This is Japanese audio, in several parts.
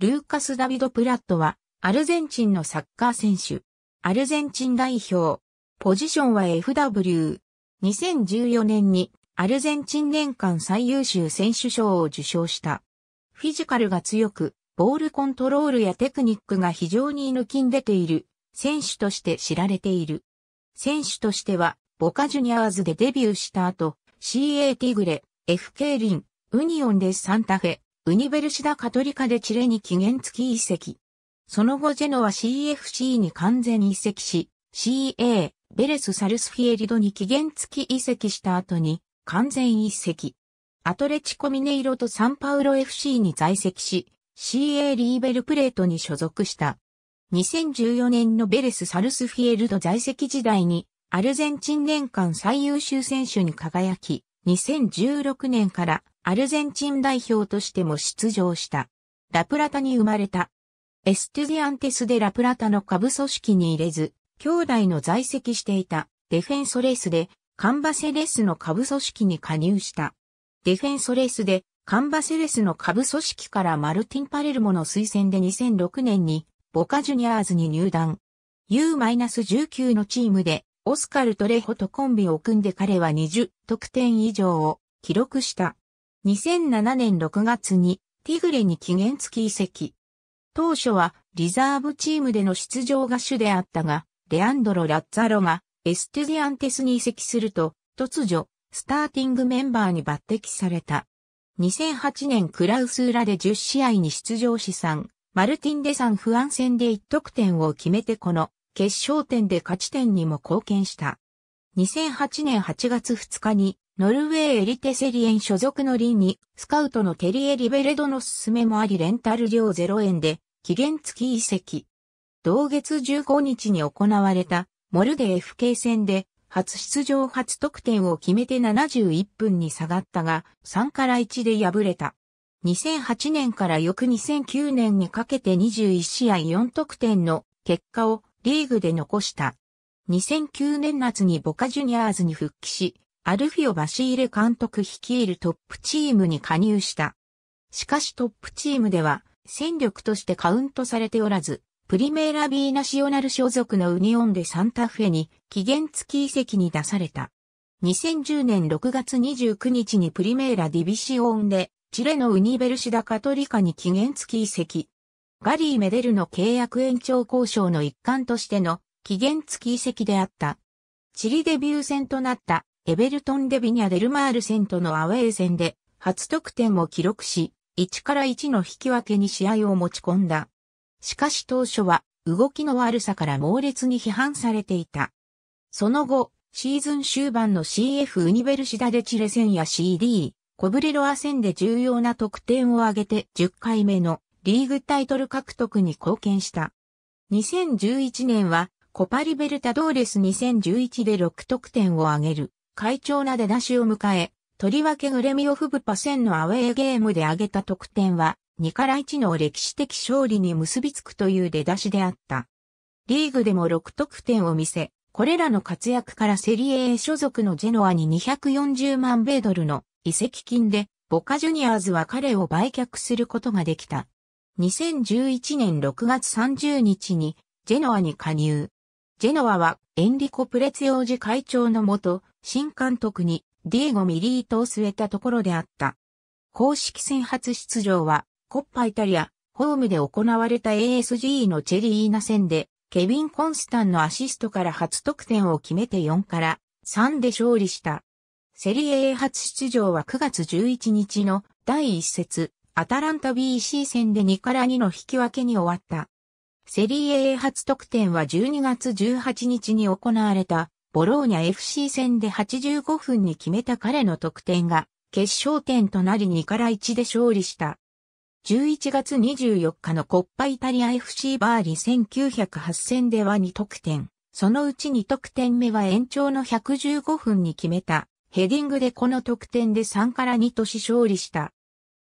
ルーカス・ダビド・プラットは、アルゼンチンのサッカー選手。アルゼンチン代表。ポジションは FW。2014年に、アルゼンチン年間最優秀選手賞を受賞した。フィジカルが強く、ボールコントロールやテクニックが非常に抜きん出ている、選手として知られている。選手としては、ボカジュニアーズでデビューした後、CA ティグレ、FK リン、ウニオンでサンタフェ、ウニベルシダカトリカでチレに期限付き移籍。その後ジェノは CFC に完全移籍し、CA、ベレス・サルスフィエリドに期限付き移籍した後に完全移籍。アトレチコミネイロとサンパウロ FC に在籍し、CA リーベルプレートに所属した。2014年のベレス・サルスフィエルド在籍時代に、アルゼンチン年間最優秀選手に輝き、2016年からアルゼンチン代表としても出場した。ラプラタに生まれた。エストゥディアンテスでラプラタの下部組織に入れず、兄弟の在籍していたデフェンソレースでカンバセレスの下部組織に加入した。デフェンソレースでカンバセレスの下部組織からマルティン・パレルモの推薦で2006年にボカジュニアーズに入団。U-19 のチームでオスカル・トレホとコンビを組んで彼は20得点以上を記録した。2007年6月にティグレに期限付き移籍。当初はリザーブチームでの出場が主であったが、レアンドロ・ラッツァロがエステディアンテスに移籍すると、突如、スターティングメンバーに抜擢された。2008年クラウス裏で10試合に出場し3、マルティン・デ・サン・不安戦で1得点を決めてこの決勝点で勝ち点にも貢献した。2008年8月2日にノルウェーエリテセリエン所属のリンに、スカウトのテリエリベレドの勧めもありレンタル料0円で、期限付き移籍。同月15日に行われた、モルデ FK 戦で、初出場初得点を決めて71分に下がったが、3から1で敗れた。2008年から翌2009年にかけて21試合4得点の結果をリーグで残した。2009年夏にボカジュニアーズに復帰し、アルフィオ・バシーレ監督率いるトップチームに加入した。しかしトップチームでは戦力としてカウントされておらず、プリメーラ・ビーナシオナル所属のウニオンでサンタフェに期限付き移籍に出された。2010年6月29日にプリメーラ・ディビシオンでチレのウニベルシダ・カトリカに期限付き移籍。ガリー・メデルの契約延長交渉の一環としての期限付き移籍であった。チリデビュー戦となったエベルトン・デ・ビニャ・デルマール戦とのアウェー戦で初得点を記録し、1から1の引き分けに試合を持ち込んだ。しかし当初は動きの悪さから猛烈に批判されていた。その後、シーズン終盤の CF ウニベルシダデチレ戦や CD、コブレロア戦で重要な得点を挙げて10回目のリーグタイトル獲得に貢献した。2011年はコパリベルタドーレス2011で6得点を挙げる会長な出だしを迎え、とりわけグレミオフブパ戦のアウェーゲームで挙げた得点は、2から1の歴史的勝利に結びつくという出だしであった。リーグでも6得点を見せ、これらの活躍からセリエ A 所属のジェノアに240万米ドルの移籍金で、ボカジュニアーズは彼を売却することができた。2011年6月30日にジェノアに加入。ジェノアはエンリコ・プレツヨージ会長のもと、新監督にディエゴ・ミリートを据えたところであった。公式戦初出場は、コッパイタリア、ホームで行われた ASG のチェリーナ戦で、ケビン・コンスタンのアシストから初得点を決めて4から3で勝利した。セリエ A 初出場は9月11日の第1節、アタランタ BC 戦で2から2の引き分けに終わった。セリエ A 初得点は12月18日に行われたボローニャ FC 戦で85分に決めた彼の得点が決勝点となり2から1で勝利した。11月24日のコッパイタリア FC バーリ1908戦では2得点。そのうち2得点目は延長の115分に決めた。ヘディングでこの得点で3から2とし勝利した。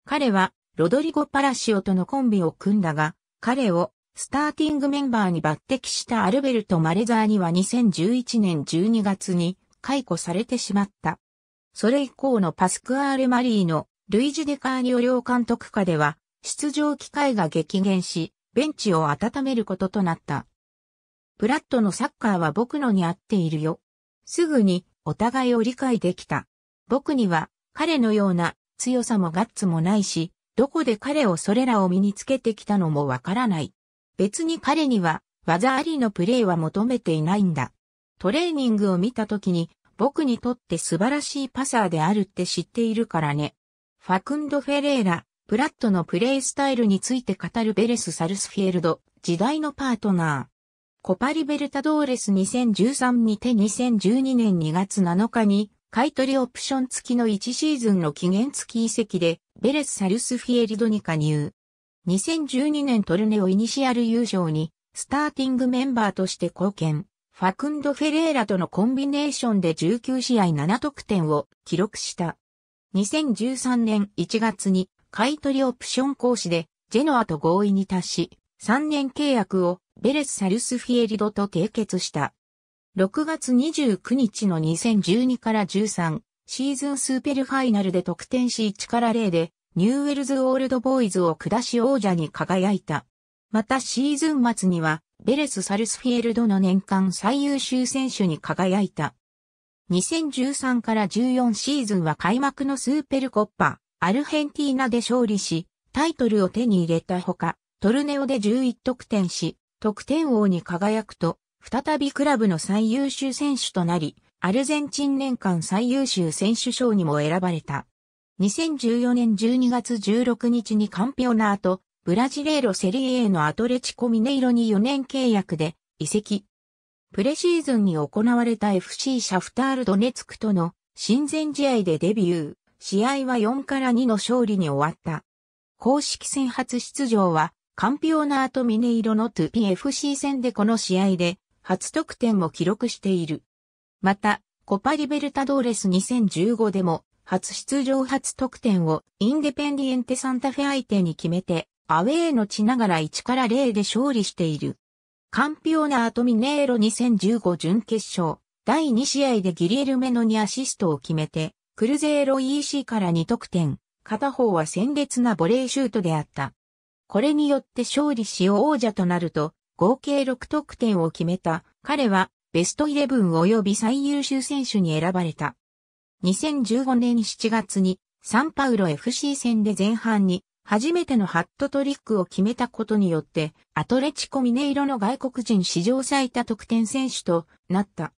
彼はロドリゴ・パラシオとのコンビを組んだが、彼をスターティングメンバーに抜擢したアルベルト・マレザーには2011年12月に解雇されてしまった。それ以降のパスクアール・マリーのルイジ・デカーニオ両監督下では出場機会が激減し、ベンチを温めることとなった。ブラッドのサッカーは僕のに合っているよ。すぐにお互いを理解できた。僕には彼のような強さもガッツもないし、どこで彼をそれらを身につけてきたのもわからない。別に彼には技ありのプレーは求めていないんだ。トレーニングを見た時に僕にとって素晴らしいパサーであるって知っているからね。ファクンド・フェレーラ、プラットのプレイスタイルについて語るベレス・サルスフィエルド、時代のパートナー。コパリベルタドーレス2013にて2012年2月7日に買取オプション付きの1シーズンの期限付き遺跡でベレス・サルスフィエルドに加入。2012年トルネオイニシアル優勝に、スターティングメンバーとして貢献。ファクンド・フェレーラとのコンビネーションで19試合7得点を記録した。2013年1月に買取オプション講師でジェノアと合意に達し、3年契約をベレス・サルスフィエリドと締結した。6月29日の2012から13シーズンスーペルファイナルで得点し1から0でニューウェルズ・オールドボーイズを下し王者に輝いた。またシーズン末には、ベレス・サルスフィールドの年間最優秀選手に輝いた。2013から14シーズンは開幕のスーペルコッパ、アルヘンティーナで勝利し、タイトルを手に入れたほか、トルネオで11得点し、得点王に輝くと、再びクラブの最優秀選手となり、アルゼンチン年間最優秀選手賞にも選ばれた。2014年12月16日にカンピオナート、ブラジレーロセリエのアトレチコミネイロに4年契約で移籍。プレシーズンに行われた FC シャフタールドネツクとの親善試合でデビュー。試合は4から2の勝利に終わった。公式戦初出場はカンピオナートミネイロのトゥピ FC 戦でこの試合で初得点を記録している。また、コパリベルタドーレス2015でも初出場初得点をインデペンディエンテサンタフェ相手に決めて、アウェーの地ながら1から0で勝利している。カンピオナートミネーロ2015準決勝、第2試合でギリエルメノにアシストを決めて、クルゼーロ EC から2得点、片方は鮮烈なボレーシュートであった。これによって勝利し王者となると、合計6得点を決めた彼は、ベストイレブン及び最優秀選手に選ばれた。2015年7月にサンパウロ FC 戦で前半に初めてのハットトリックを決めたことによって、アトレチコミネイロの外国人史上最多得点選手となった。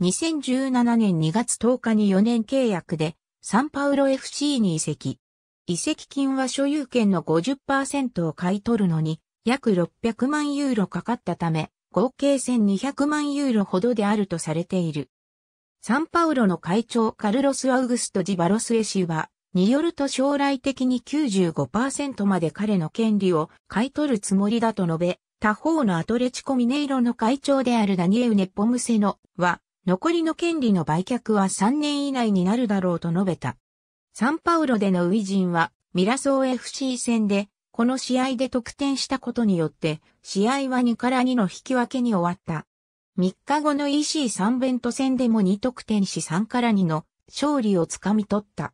2017年2月10日に4年契約で、サンパウロ FC に移籍。移籍金は所有権の50%を買い取るのに、約600万ユーロかかったため、合計1200万ユーロほどであるとされている。サンパウロの会長カルロス・アウグスト・ジ・バロスエ氏は、によると将来的に95%まで彼の権利を買い取るつもりだと述べ、他方のアトレチコ・ミネイロの会長であるダニエウネ・ッポムセノは、残りの権利の売却は3年以内になるだろうと述べた。サンパウロでのウィジンは、ミラソー FC 戦で、この試合で得点したことによって、試合は2から2の引き分けに終わった。3日後の EC3 ベント戦でも2得点し3から2の勝利をつかみ取った。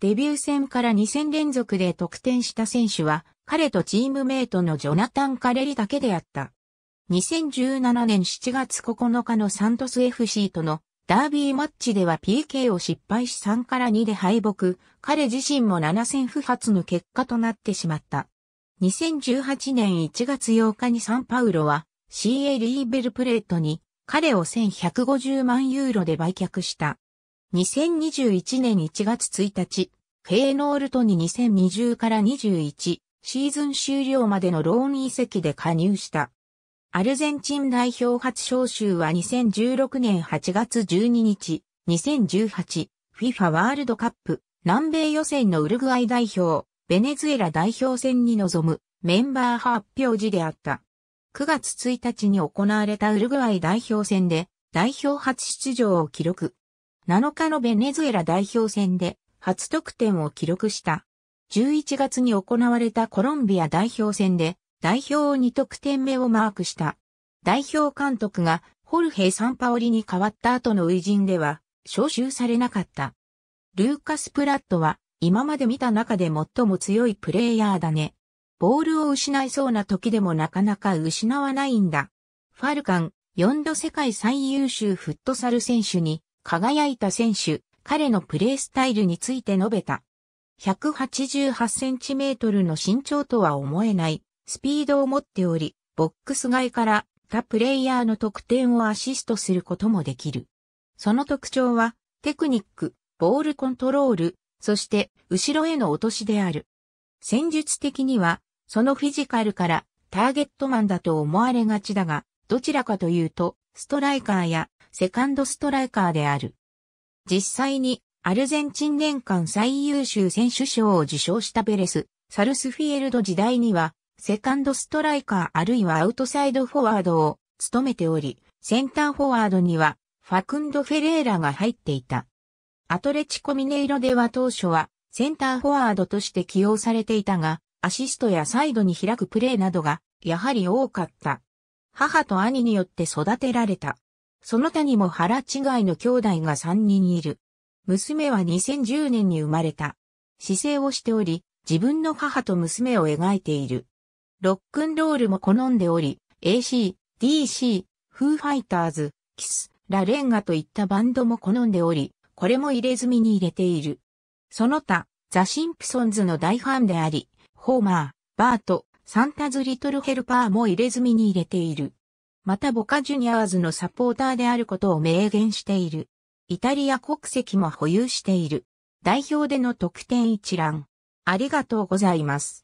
デビュー戦から2戦連続で得点した選手は、彼とチームメイトのジョナタン・カレリだけであった。2017年7月9日のサントス FC とのダービーマッチでは PK を失敗し3から2で敗北、彼自身も7戦不発の結果となってしまった。2018年1月8日にサンパウロは CA リーベルプレートに彼を1150万ユーロで売却した。2021年1月1日、フェーノールトに2020から21シーズン終了までのローン移籍で加入した。アルゼンチン代表初招集は2016年8月12日、2018、FIFA ワールドカップ、南米予選のウルグアイ代表、ベネズエラ代表戦に臨むメンバー発表時であった。9月1日に行われたウルグアイ代表戦で代表初出場を記録。7日のベネズエラ代表戦で初得点を記録した。11月に行われたコロンビア代表戦で代表を2得点目をマークした。代表監督がホルヘ・サンパオリに変わった後の初陣では招集されなかった。ルーカス・プラットは今まで見た中で最も強いプレイヤーだね。ボールを失いそうな時でもなかなか失わないんだ。ファルカン、4度世界最優秀フットサル選手に輝いた選手、彼のプレースタイルについて述べた。188センチメートルの身長とは思えないスピードを持っており、ボックス外から他プレイヤーの得点をアシストすることもできる。その特徴はテクニック、ボールコントロール、そして後ろへの落としである。戦術的には、そのフィジカルからターゲットマンだと思われがちだが、どちらかというと、ストライカーやセカンドストライカーである。実際に、アルゼンチン年間最優秀選手賞を受賞したベレス、サルスフィエルド時代には、セカンドストライカーあるいはアウトサイドフォワードを務めており、センターフォワードには、ファクンド・フェレーラが入っていた。アトレチコ・ミネイロでは当初は、センターフォワードとして起用されていたが、アシストやサイドに開くプレーなどが、やはり多かった。母と兄によって育てられた。その他にも腹違いの兄弟が3人いる。娘は2010年に生まれた。姿勢をしており、自分の母と娘を描いている。ロックンロールも好んでおり、AC、DC、フーファイターズ、キス、ラレンガといったバンドも好んでおり、これも入れ墨に入れている。その他、ザ・シンプソンズの大ファンであり、ホーマー、バート、サンタズ・リトル・ヘルパーも入れ墨に入れている。またボカ・ジュニアーズのサポーターであることを明言している。イタリア国籍も保有している。代表での得点一覧。ありがとうございます。